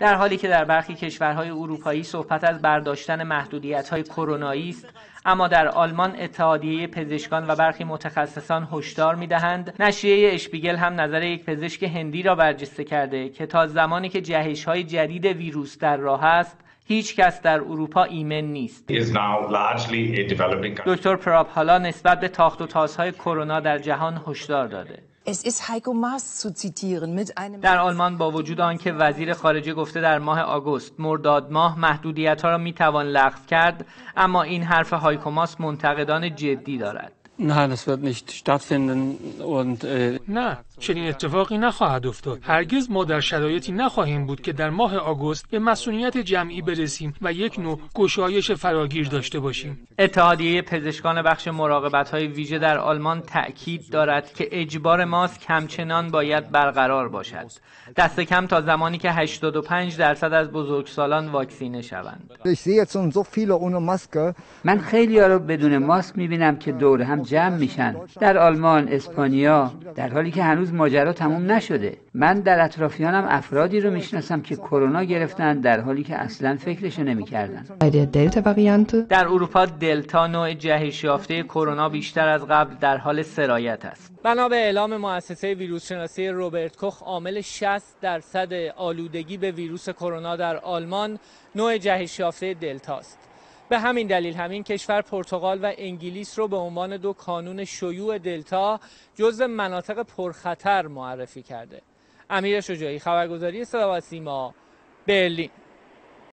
در حالی که در برخی کشورهای اروپایی صحبت از برداشتن محدودیت های کرونایی است اما در آلمان اتحادیه پزشکان و برخی متخصصان هشدار میدهند نشریه اشپیگل هم نظر یک پزشک هندی را برجسته کرده که تا زمانی که جهش های جدید ویروس در راه است هیچ کس در اروپا ایمن نیست. دکتر پراب حالا نسبت به تاخت و تازهای کرونا در جهان هشدار داده. در آلمان با وجود آنکه وزیر خارجه گفته در ماه آگوست مرداد ماه محدودیت ها را می توان لغو کرد اما این حرف هایکوماس منتقدان جدی دارد نه äh, نه چنین اتفاقی نخواهد افتاد هرگز ما در شرایطی نخواهیم بود که در ماه آگوست به مسئولیت جمعی برسیم و یک نوع گشایش فراگیر داشته باشیم اتحادیه پزشکان بخش مراقبت های ویژه در آلمان تأکید دارد که اجبار ماسک همچنان باید برقرار باشد دست کم تا زمانی که 85 درصد از بزرگسالان واکسینه شوند من خیلی ها رو بدون ماسک میبینم که دور هم جمع میشن در آلمان اسپانیا در حالی که هنوز ماجرا تموم نشده من در اطرافیانم افرادی رو میشناسم که کرونا گرفتن در حالی که اصلا رو نمیکردن در اروپا دلتا نوع جهش یافته کرونا بیشتر از قبل در حال سرایت است بنا به اعلام مؤسسه ویروس شناسی روبرت کوخ عامل 60 درصد آلودگی به ویروس کرونا در آلمان نوع جهش یافته دلتا است به همین دلیل همین کشور پرتغال و انگلیس رو به عنوان دو کانون شیوع دلتا جز مناطق پرخطر معرفی کرده امیر شجاعی خبرگزاری صدا و سیما برلین